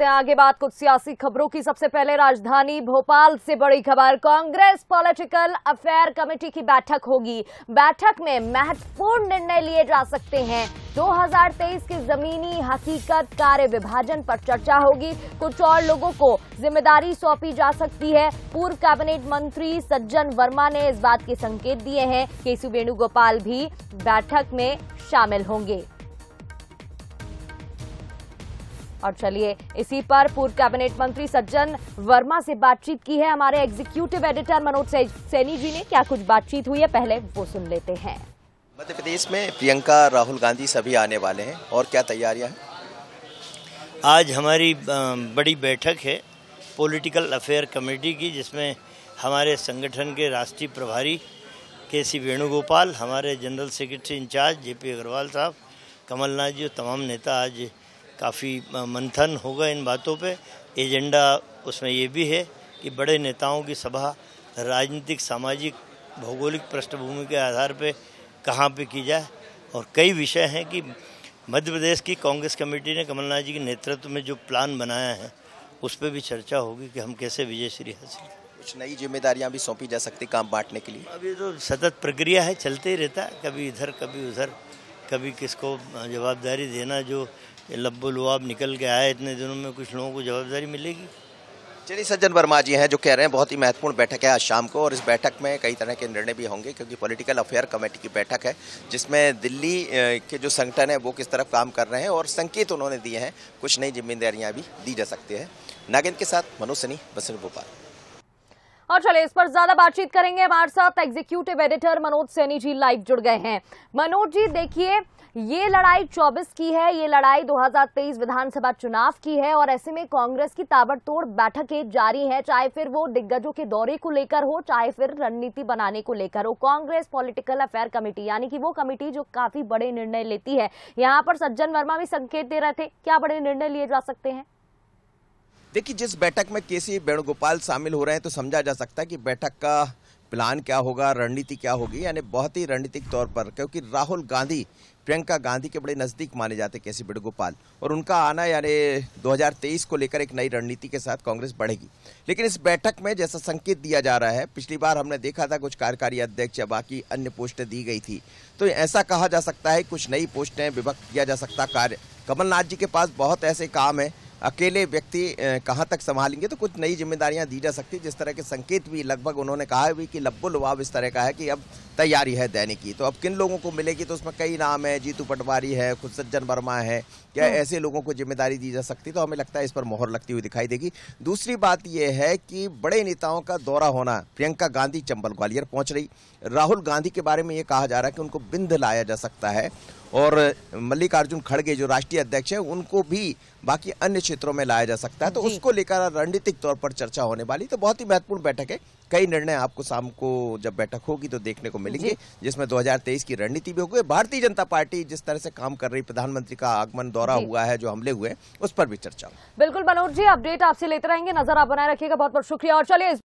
देखते हैं आगे बात कुछ सियासी खबरों की सबसे पहले राजधानी भोपाल से बड़ी खबर कांग्रेस पॉलिटिकल अफेयर कमेटी की बैठक होगी बैठक में महत्वपूर्ण निर्णय लिए जा सकते हैं 2023 की जमीनी हकीकत कार्य विभाजन पर चर्चा होगी कुछ और लोगों को जिम्मेदारी सौंपी जा सकती है पूर्व कैबिनेट मंत्री सज्जन वर्मा ने इस बात के संकेत दिए हैं केसी वेणुगोपाल भी बैठक में शामिल होंगे और चलिए इसी पर पूर्व कैबिनेट मंत्री सज्जन वर्मा से बातचीत की है हमारे एग्जीक्यूटिव एडिटर मनोज सैनी जी ने क्या कुछ बातचीत हुई है पहले वो सुन लेते हैं मध्य प्रदेश में प्रियंका राहुल गांधी सभी आने वाले हैं और क्या तैयारियां हैं आज हमारी बड़ी बैठक है पॉलिटिकल अफेयर कमेटी की जिसमें हमारे संगठन के राष्ट्रीय प्रभारी के सी वेणुगोपाल हमारे general secretary in-charge J P Agrawal साहब कमलनाथ जी और तमाम नेता आज काफ़ी मंथन होगा इन बातों पे एजेंडा उसमें ये भी है कि बड़े नेताओं की सभा राजनीतिक सामाजिक भौगोलिक पृष्ठभूमि के आधार पे कहाँ पे की जाए और कई विषय हैं कि मध्य प्रदेश की कांग्रेस कमेटी ने कमलनाथ जी के नेतृत्व में जो प्लान बनाया है उस पर भी चर्चा होगी कि हम कैसे विजय श्री हासिल कुछ नई जिम्मेदारियां भी सौंपी जा सकती काम बांटने के लिए अभी तो सतत प्रक्रिया है चलते ही रहता है कभी इधर कभी उधर कभी किसको जवाबदारी देना जो ये लब्बो लुआब निकल के आया इतने दिनों में कुछ लोगों को जवाबदारी मिलेगी चलिए सज्जन वर्मा जी हैं जो कह रहे हैं बहुत ही महत्वपूर्ण बैठक है आज शाम को और इस बैठक में कई तरह के निर्णय भी होंगे क्योंकि पॉलिटिकल अफेयर कमेटी की बैठक है जिसमें दिल्ली के जो संगठन है वो किस तरफ काम कर रहे हैं और संकेत उन्होंने दिए हैं कुछ नई जिम्मेदारियां भी दी जा सकती है नागिन के साथ मनोज सनी बसंत भोपाल और चले इस पर ज्यादा बातचीत करेंगे हमारे साथ executive editor Manoj Saini ji live जुड़ गए हैं मनोज जी देखिए ये लड़ाई 24 की है ये लड़ाई 2023 विधानसभा चुनाव की है और ऐसे में कांग्रेस की ताबड़तोड़ बैठकें जारी हैं चाहे फिर वो दिग्गजों के दौरे को लेकर हो चाहे फिर रणनीति बनाने को लेकर हो कांग्रेस पॉलिटिकल अफेयर कमेटी यानी कि वो कमेटी जो काफी बड़े निर्णय लेती है यहाँ पर सज्जन वर्मा भी संकेत दे रहे थे क्या बड़े निर्णय लिए जा सकते हैं देखिए जिस बैठक में के सी वेणुगोपाल शामिल हो रहे हैं तो समझा जा सकता है कि बैठक का प्लान क्या होगा रणनीति क्या होगी यानी बहुत ही रणनीतिक तौर पर क्योंकि राहुल गांधी प्रियंका गांधी के बड़े नज़दीक माने जाते केसी वेणुगोपाल और उनका आना यानी 2023 को लेकर एक नई रणनीति के साथ कांग्रेस बढ़ेगी लेकिन इस बैठक में जैसा संकेत दिया जा रहा है पिछली बार हमने देखा था कुछ कार्यकारी अध्यक्ष या बाकी अन्य पोस्टें दी गई थी तो ऐसा कहा जा सकता है कुछ नई पोस्टें विभक्त किया जा सकता कार्य कमलनाथ जी के पास बहुत ऐसे काम हैं अकेले व्यक्ति कहाँ तक संभालेंगे तो कुछ नई जिम्मेदारियां दी जा सकती जिस तरह के संकेत भी लगभग उन्होंने कहा है भी कि लब्बो लुभाव इस तरह का है कि अब तैयारी है दैनिक की तो अब किन लोगों को मिलेगी तो उसमें कई नाम है जीतू पटवारी है खुद सज्जन वर्मा है क्या हाँ। ऐसे लोगों को जिम्मेदारी दी जा सकती तो हमें लगता है इस पर मोहर लगती हुई दिखाई देगी दूसरी बात यह है कि बड़े नेताओं का दौरा होना प्रियंका गांधी चंबल ग्वालियर पहुंच रही राहुल गांधी के बारे में ये कहा जा रहा है कि उनको बिंद लाया जा सकता है और मल्लिकार्जुन खड़गे जो राष्ट्रीय अध्यक्ष हैं उनको भी बाकी अन्य क्षेत्रों में लाया जा सकता है तो उसको लेकर रणनीतिक तौर पर चर्चा होने वाली तो बहुत ही महत्वपूर्ण बैठक है कई निर्णय आपको शाम को जब बैठक होगी तो देखने को मिलेंगे जिसमें 2023 की रणनीति भी होगी भारतीय जनता पार्टी जिस तरह से काम कर रही प्रधानमंत्री का आगमन दौरा हुआ है जो हमले हुए उस पर भी चर्चा बिल्कुल मनोज जी अपडेट आपसे लेते रहेंगे नजर आप बनाए रखिएगा बहुत बहुत शुक्रिया और चलिए